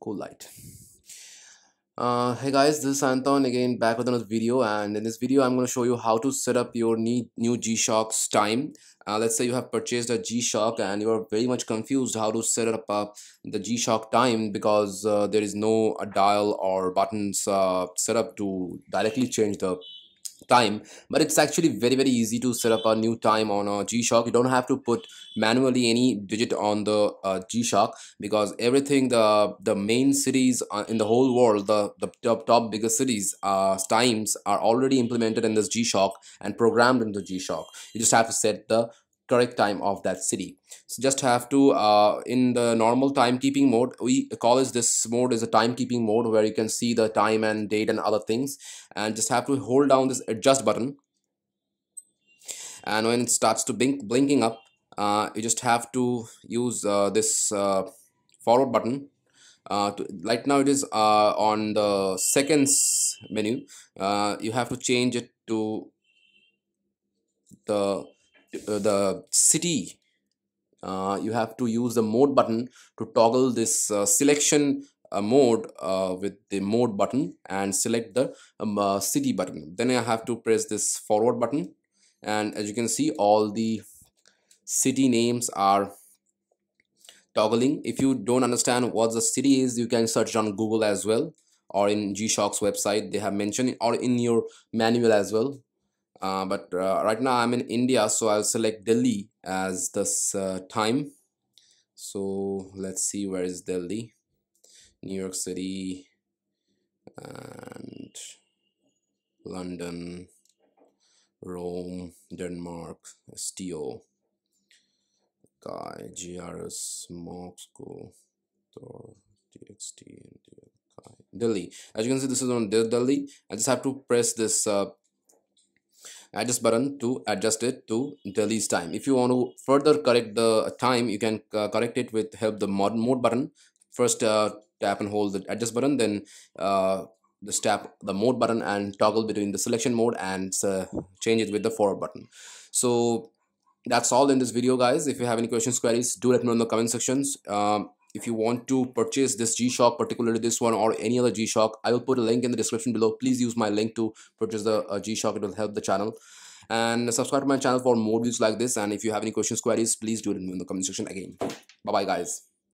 cool light uh, hey guys this is Anton again back with another video and in this video I'm going to show you how to set up your new G-Shock's time uh, let's say you have purchased a G-Shock and you are very much confused how to set up uh, the G-Shock time because uh, there is no uh, dial or buttons uh, set up to directly change the time but it's actually very very easy to set up a new time on a g-shock you don't have to put manually any digit on the uh, g-shock because everything the the main cities uh, in the whole world the the top top biggest cities uh, times are already implemented in this g-shock and programmed into g-shock you just have to set the correct time of that city so just have to uh, in the normal timekeeping mode we call this this mode is a timekeeping mode where you can see the time and date and other things and just have to hold down this adjust button and when it starts to blink blinking up uh, you just have to use uh, this uh, forward button uh, to, right now it is uh, on the seconds menu uh, you have to change it to the uh, the city uh, you have to use the mode button to toggle this uh, selection uh, mode uh, with the mode button and select the um, city button then I have to press this forward button and as you can see all the city names are toggling if you don't understand what the city is you can search on Google as well or in G-Shock's website they have mentioned or in your manual as well uh, but uh, right now I'm in India so I'll select Delhi as this uh, time so let's see where is Delhi New York City and London Rome Denmark STO Kai GRS Moscow DXT Delhi as you can see this is on Delhi I just have to press this uh, adjust button to adjust it to Delhi's time. If you want to further correct the time, you can uh, correct it with help the mod mode button. First uh, tap and hold the adjust button, then uh, just tap the mode button and toggle between the selection mode and uh, change it with the forward button. So that's all in this video guys. If you have any questions, queries, do let me know in the comment sections. Um, if you want to purchase this G-Shock, particularly this one or any other G-Shock, I will put a link in the description below. Please use my link to purchase the uh, G-Shock. It will help the channel. And subscribe to my channel for more videos like this. And if you have any questions, queries, please do it in the comment section again. Bye-bye, guys.